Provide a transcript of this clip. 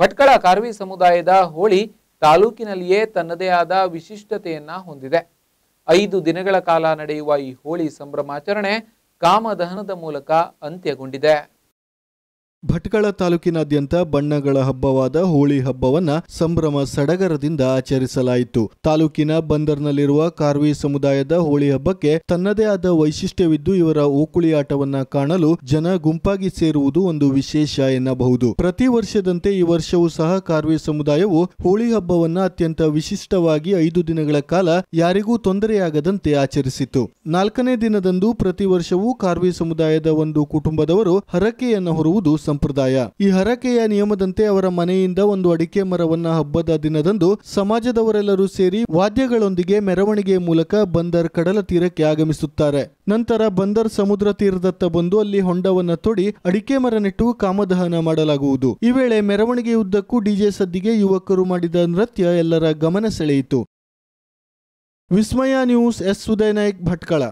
ಭಟ್ಕಳ ಕಾರ್ವಿ ಸಮುದಾಯದ ಹೋಳಿ ತಾಲೂಕಿನಲ್ಲಿಯೇ ತನ್ನದೇ ಆದ ವಿಶಿಷ್ಟತೆಯನ್ನ ಹೊಂದಿದೆ ಐದು ದಿನಗಳ ಕಾಲ ನಡೆಯುವ ಈ ಹೋಳಿ ಸಂಭ್ರಮಾಚರಣೆ ಕಾಮದಹನದ ಮೂಲಕ ಅಂತ್ಯಗೊಂಡಿದೆ ಭಟ್ಕಳ ತಾಲೂಕಿನಾದ್ಯಂತ ಬಣ್ಣಗಳ ಹಬ್ಬವಾದ ಹೋಳಿ ಹಬ್ಬವನ್ನ ಸಂಭ್ರಮ ಸಡಗರದಿಂದ ಆಚರಿಸಲಾಯಿತು ತಾಲೂಕಿನ ಬಂದರ್ನಲ್ಲಿರುವ ಕಾರ್ವಿ ಸಮುದಾಯದ ಹೋಳಿ ಹಬ್ಬಕ್ಕೆ ತನ್ನದೇ ಆದ ವೈಶಿಷ್ಟ್ಯವಿದ್ದು ಇವರ ಓಕುಳಿ ಆಟವನ್ನ ಕಾಣಲು ಜನ ಗುಂಪಾಗಿ ಸೇರುವುದು ಒಂದು ವಿಶೇಷ ಎನ್ನಬಹುದು ಪ್ರತಿ ವರ್ಷದಂತೆ ಈ ವರ್ಷವೂ ಸಹ ಕಾರ್ವಿ ಸಮುದಾಯವು ಹೋಳಿ ಹಬ್ಬವನ್ನ ಅತ್ಯಂತ ವಿಶಿಷ್ಟವಾಗಿ ಐದು ದಿನಗಳ ಕಾಲ ಯಾರಿಗೂ ತೊಂದರೆಯಾಗದಂತೆ ಆಚರಿಸಿತು ನಾಲ್ಕನೇ ದಿನದಂದು ಪ್ರತಿ ವರ್ಷವೂ ಕಾರ್ವಿ ಸಮುದಾಯದ ಒಂದು ಕುಟುಂಬದವರು ಹರಕೆಯನ್ನು ಹೊರುವುದು ಸಂಪ್ರದಾಯ ಈ ಹರಕೆಯ ನಿಯಮದಂತೆ ಅವರ ಮನೆಯಿಂದ ಒಂದು ಅಡಿಕೆ ಮರವನ್ನ ಹಬ್ಬದ ದಿನದಂದು ಸಮಾಜದವರೆಲ್ಲರೂ ಸೇರಿ ವಾದ್ಯಗಳೊಂದಿಗೆ ಮೆರವಣಿಗೆಯ ಮೂಲಕ ಬಂದರ್ ಕಡಲ ತೀರಕ್ಕೆ ಆಗಮಿಸುತ್ತಾರೆ ನಂತರ ಬಂದರ್ ಸಮುದ್ರ ತೀರದತ್ತ ಬಂದು ಅಲ್ಲಿ ಹೊಂಡವನ್ನ ತೊಡಿ ಅಡಿಕೆ ಮರ ನೆಟ್ಟು ಕಾಮದಹನ ಮಾಡಲಾಗುವುದು ಈ ವೇಳೆ ಮೆರವಣಿಗೆಯುದ್ದಕ್ಕೂ ಡಿಜೆ ಸದ್ದಿಗೆ ಯುವಕರು ಮಾಡಿದ ನೃತ್ಯ ಎಲ್ಲರ ಗಮನ ಸೆಳೆಯಿತು ವಿಸ್ಮಯ ನ್ಯೂಸ್ ಎಸ್ ಉದಯನಾಯಕ್ ಭಟ್ಕಳ